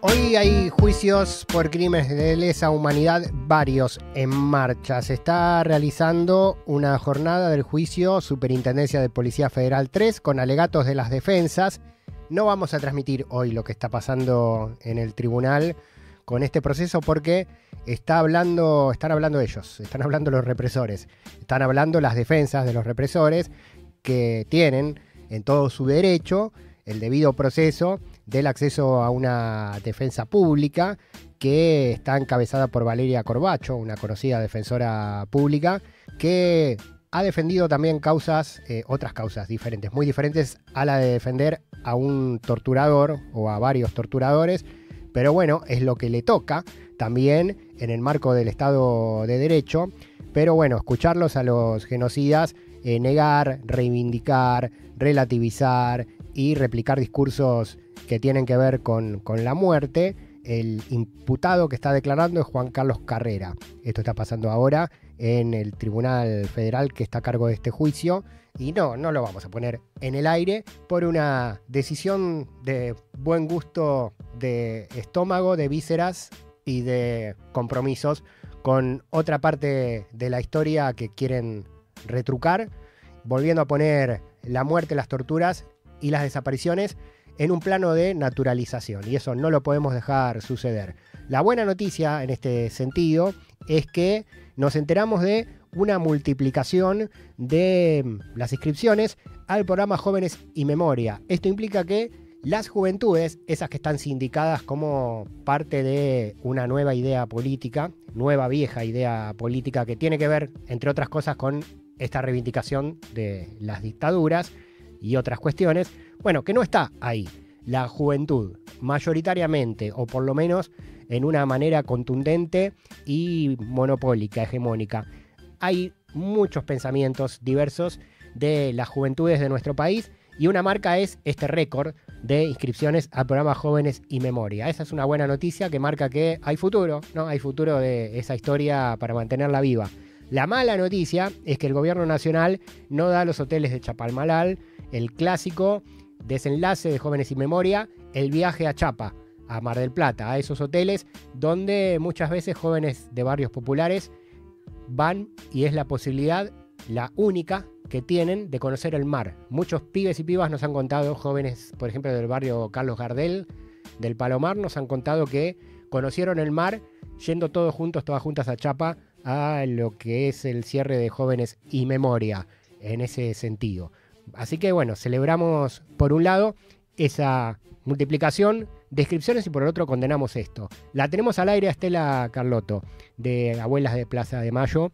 Hoy hay juicios por crímenes de lesa humanidad varios en marcha. Se está realizando una jornada del juicio Superintendencia de Policía Federal 3 con alegatos de las defensas. No vamos a transmitir hoy lo que está pasando en el tribunal con este proceso porque está hablando, están hablando ellos, están hablando los represores, están hablando las defensas de los represores que tienen en todo su derecho el debido proceso del acceso a una defensa pública que está encabezada por Valeria Corbacho, una conocida defensora pública, que ha defendido también causas, eh, otras causas diferentes, muy diferentes a la de defender a un torturador o a varios torturadores, pero bueno, es lo que le toca también en el marco del Estado de Derecho, pero bueno, escucharlos a los genocidas, eh, negar, reivindicar, relativizar, y replicar discursos que tienen que ver con, la muerte. El imputado que está declarando es Juan Carlos Carrera. Esto está pasando ahora en el Tribunal Federal que está a cargo de este juicio. Y no, no lo vamos a poner en el aire por una decisión de buen gusto de estómago, de vísceras y de compromisos con otra parte de la historia que quieren retrucar, volviendo a poner la muerte, las torturas y las desapariciones en un plano de naturalización y eso no lo podemos dejar suceder. La buena noticia en este sentido es que nos enteramos de una multiplicación de mm, las inscripciones al programa Jóvenes y Memoria. Esto implica que las juventudes, esas que están sindicadas como parte de una nueva idea política, nueva vieja idea política que tiene que ver, entre otras cosas, con esta reivindicación de las dictaduras, y otras cuestiones, bueno, que no está ahí. La juventud, mayoritariamente, o por lo menos en una manera contundente y monopólica, hegemónica. Hay muchos pensamientos diversos de las juventudes de nuestro país y una marca es este récord de inscripciones a programas jóvenes y memoria. Esa es una buena noticia que marca que hay futuro, ¿no? Hay futuro de esa historia para mantenerla viva. La mala noticia es que el gobierno nacional no da los hoteles de Chapalmalal el clásico desenlace de Jóvenes y Memoria, el viaje a Chapa, a Mar del Plata, a esos hoteles donde muchas veces jóvenes de barrios populares van y es la posibilidad, la única que tienen de conocer el mar. Muchos pibes y pibas nos han contado, jóvenes, por ejemplo, del barrio Carlos Gardel, del Palomar, nos han contado que conocieron el mar yendo todos juntos, todas juntas a Chapa, a lo que es el cierre de jóvenes y memoria, en ese sentido. Así que bueno, celebramos por un lado esa multiplicación, de descripciones y por el otro condenamos esto. La tenemos al aire a Estela Carlotto de Abuelas de Plaza de Mayo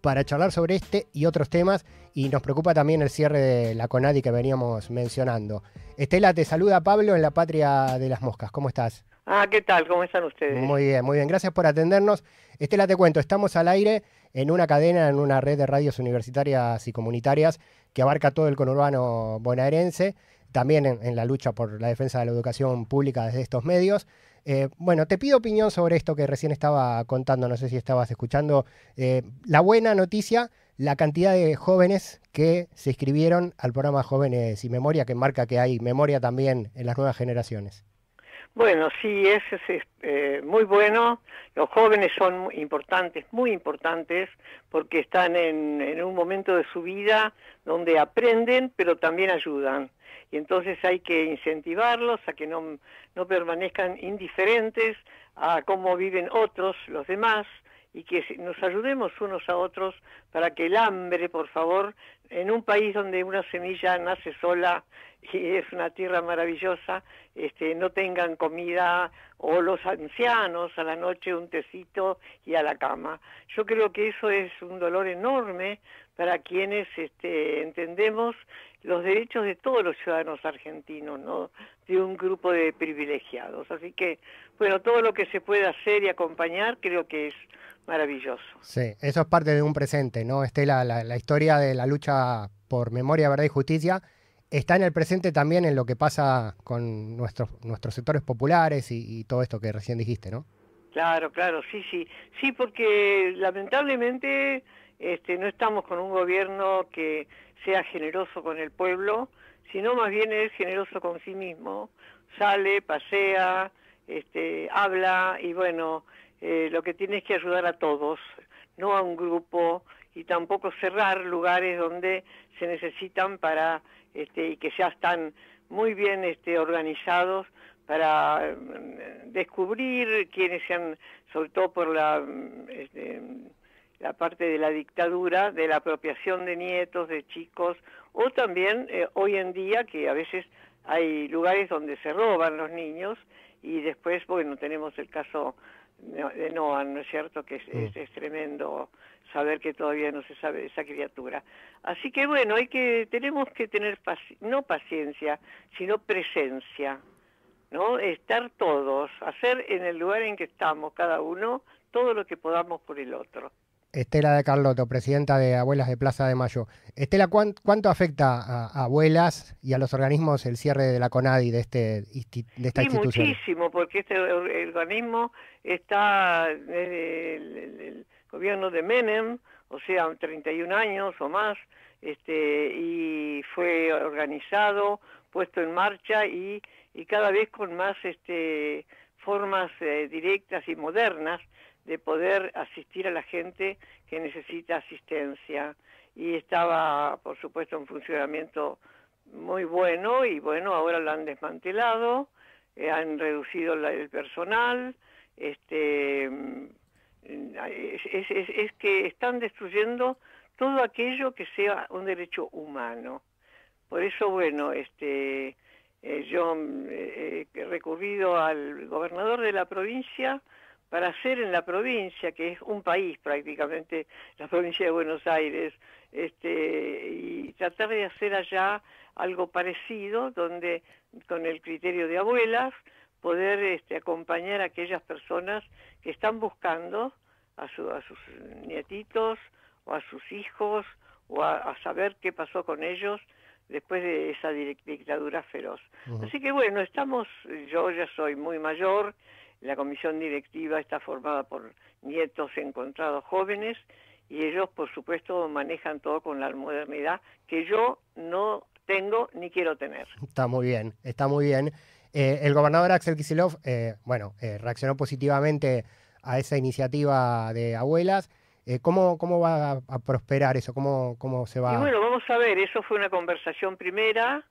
para charlar sobre este y otros temas y nos preocupa también el cierre de la CONADI que veníamos mencionando. Estela, te saluda Pablo en la Patria de las Moscas. ¿Cómo estás? Ah, ¿qué tal? ¿Cómo están ustedes? Muy bien, muy bien. Gracias por atendernos. Estela, te cuento, estamos al aire en una cadena, en una red de radios universitarias y comunitarias que abarca todo el conurbano bonaerense, también en, la lucha por la defensa de la educación pública desde estos medios. Eh, bueno, te pido opinión sobre esto que recién estaba contando, no sé si estabas escuchando. Eh, la buena noticia, la cantidad de jóvenes que se inscribieron al programa Jóvenes y Memoria, que marca que hay memoria también en las nuevas generaciones. Bueno, sí, es, es eh, muy bueno. Los jóvenes son importantes, muy importantes, porque están en, en, un momento de su vida donde aprenden, pero también ayudan. Y entonces hay que incentivarlos a que no, no permanezcan indiferentes a cómo viven otros, los demás, y que nos ayudemos unos a otros para que el hambre, por favor, en un país donde una semilla nace sola y es una tierra maravillosa, este, no tengan comida o los ancianos a la noche un tecito y a la cama. Yo creo que eso es un dolor enorme para quienes este, entendemos los derechos de todos los ciudadanos argentinos, no de un grupo de privilegiados. Así que, bueno, todo lo que se puede hacer y acompañar creo que es maravilloso. Sí, eso es parte de un presente, ¿no? Estela, la historia de la lucha por memoria, verdad y justicia está en el presente también en lo que pasa con nuestros, nuestros sectores populares y, todo esto que recién dijiste, ¿no? Claro, claro, sí, sí. Sí, porque lamentablemente este, no estamos con un gobierno que sea generoso con el pueblo, sino más bien es generoso con sí mismo. Sale, pasea, este, habla y bueno, eh, lo que tiene es que ayudar a todos, no a un grupo y tampoco cerrar lugares donde se necesitan para este, y que ya están muy bien este, organizados para mm, descubrir quiénes se han, sobre por la, mm, este, la parte de la dictadura, de la apropiación de nietos, de chicos, o también eh, hoy en día que a veces hay lugares donde se roban los niños y después, bueno, tenemos el caso de Noah, ¿no es cierto? Que mm. es, tremendo saber que todavía no se sabe de esa criatura. Así que bueno, hay que, tenemos que tener no paciencia, sino presencia, ¿no? Estar todos, hacer en el lugar en que estamos cada uno todo lo que podamos por el otro. Estela de Carlotto, presidenta de Abuelas de Plaza de Mayo. Estela, ¿cuánto afecta a, abuelas y a los organismos el cierre de la CONADI de, este, esta institución? Muchísimo, porque este organismo está en eh, el, gobierno de Menem, o sea, 31 años o más, este, y fue organizado, puesto en marcha y, y cada vez con más... Este, formas eh, directas y modernas de poder asistir a la gente que necesita asistencia. Y estaba, por supuesto, en funcionamiento muy bueno y bueno, ahora lo han desmantelado, eh, han reducido la, el personal, este, es, es, que están destruyendo todo aquello que sea un derecho humano. Por eso, bueno, este, eh, yo mm, eh, eh, he recurrido al gobernador de la provincia para hacer en la provincia, que es un país prácticamente, la provincia de Buenos Aires, este, y tratar de hacer allá algo parecido, donde con el criterio de abuelas, poder este, acompañar a aquellas personas que están buscando a, sus nietitos o a sus hijos o a saber qué pasó con ellos después de esa dictadura feroz. Así que bueno, estamos, yo ya soy muy mayor, la comisión directiva está formada por nietos encontrados jóvenes y ellos por supuesto manejan todo con la modernidad que yo no tengo ni quiero tener. Está muy bien, está muy bien. Eh, el gobernador Axel Kisilov, eh, bueno, eh, reaccionó positivamente a esa iniciativa de abuelas. Eh, ¿cómo, ¿Cómo va a, prosperar eso? ¿Cómo, ¿Cómo se va? bueno, vamos a ver, eso fue una conversación primera,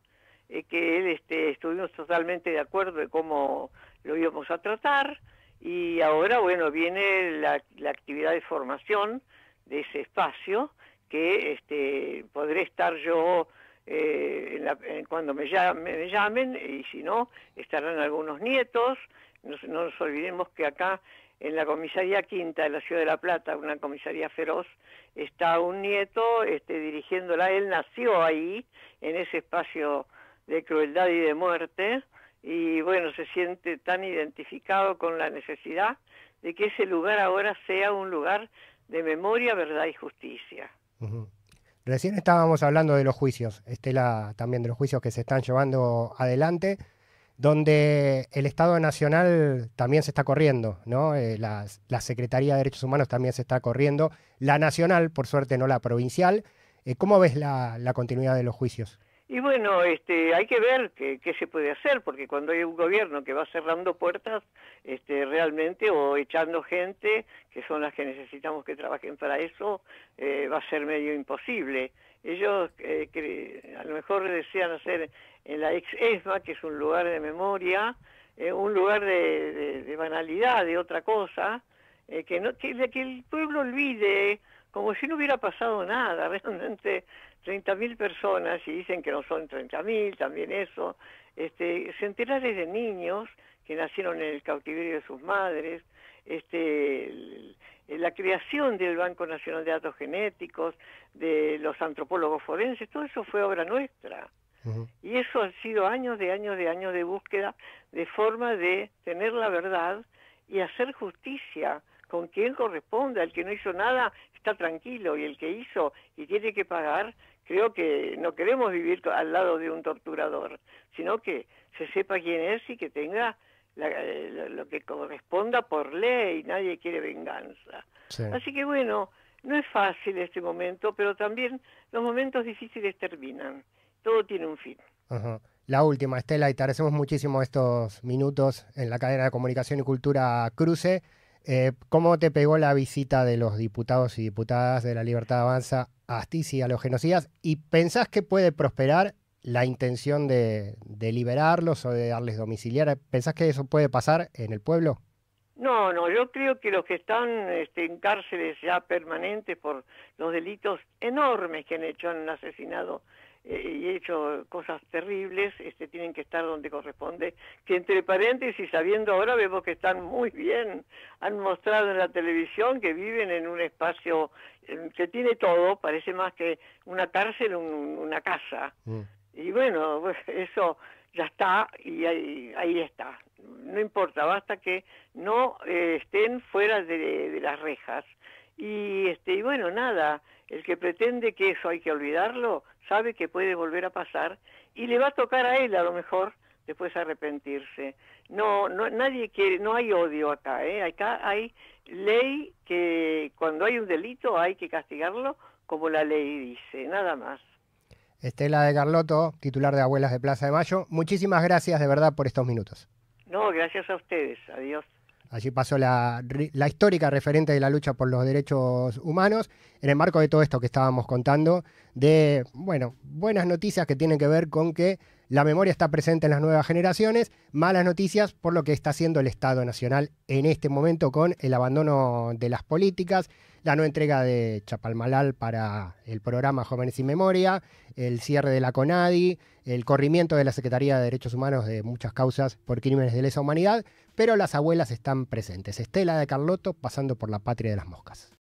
eh, que este, estuvimos totalmente de acuerdo de cómo lo íbamos a tratar, y ahora, bueno, viene la, actividad de formación de ese espacio, que este, podré estar yo eh, cuando me, llamen, y si no, estarán algunos nietos, no nos olvidemos que acá en la comisaría quinta de la ciudad de La Plata, una comisaría feroz, está un nieto este, dirigiéndola. Él nació ahí, en ese espacio de crueldad y de muerte, y bueno, se siente tan identificado con la necesidad de que ese lugar ahora sea un lugar de memoria, verdad y justicia. Recién estábamos hablando de los juicios, Estela, también de los juicios que se están llevando adelante donde el Estado Nacional también se está corriendo, ¿no? Eh, la, Secretaría de Derechos Humanos también se está corriendo, la nacional, por suerte no la provincial. Eh, ¿Cómo ves la continuidad de los juicios? Y bueno, este, hay que ver qué, qué, se puede hacer, porque cuando hay un gobierno que va cerrando puertas, este, realmente, o echando gente, que son las que necesitamos que trabajen para eso, eh, va a ser medio imposible. Ellos que eh, a lo mejor desean hacer en la ex ESMA, que es un lugar de memoria, eh, un lugar de, de, banalidad, de otra cosa, que, no, que el pueblo olvide, como si no hubiera pasado nada, realmente 30.000 personas y dicen que no son 30.000, también eso, este, centenares de niños que nacieron en el cautiverio de sus madres, este, la creación del Banco Nacional de Datos Genéticos, de los antropólogos forenses, todo eso fue obra nuestra. Y eso ha sido años de años de años de búsqueda de forma de tener la verdad y hacer justicia con quien corresponda. El que no hizo nada está tranquilo y el que hizo y tiene que pagar, creo que no queremos vivir al lado de un torturador, sino que se sepa quién es y que tenga eh, lo, que corresponda por ley. Nadie quiere venganza. Así que bueno, no es fácil este momento, pero también los momentos difíciles terminan. Todo tiene un fin. La última, Estela, y te agradecemos muchísimo estos minutos en la cadena de comunicación y cultura Cruce. Eh, ¿Cómo te pegó la visita de los diputados y diputadas de la Libertad Avanza a Astiz y a los genocidas? ¿Y pensás que puede prosperar la intención de, de liberarlos o de darles domiciliar? ¿Pensás que eso puede pasar en el pueblo? No, no, yo creo que los que están este, en cárceles ya permanentes por los delitos enormes que han hecho, han asesinado eh, y he hecho cosas terribles, este, tienen que estar donde corresponde. Que entre paréntesis, sabiendo ahora, vemos que están muy bien. Han mostrado en la televisión que viven en un espacio em, que tiene todo, parece más que una cárcel, un, una casa. Mm. Y bueno, eso ya está y ahí, ahí, está. No importa, basta que no eh, estén fuera de las rejas y, este, y bueno, nada, el que pretende que eso hay que olvidarlo, sabe que puede volver a pasar y le va a tocar a él a lo mejor después arrepentirse. No, no nadie quiere, no hay odio acá, ¿eh? acá hay ley que cuando hay un delito hay que castigarlo como la ley dice, nada más. Estela de Carlotto, titular de Abuelas de Plaza de Mayo, muchísimas gracias de verdad por estos minutos. No, gracias a ustedes, adiós. Allí pasó la, histórica referente de la lucha por los derechos humanos, en el marco de todo esto que estábamos contando, de, bueno, buenas noticias que tienen que ver con que la memoria está presente en las nuevas generaciones. Malas noticias por lo que está haciendo el Estado Nacional en este momento con el abandono de las políticas, la no entrega de Chapalmalal para el programa Jóvenes sin Memoria, el cierre de la CONADI, el corrimiento de la Secretaría de Derechos Humanos de muchas causas por crímenes de lesa humanidad, pero las abuelas están presentes. Estela de Carlotto pasando por la patria de las moscas.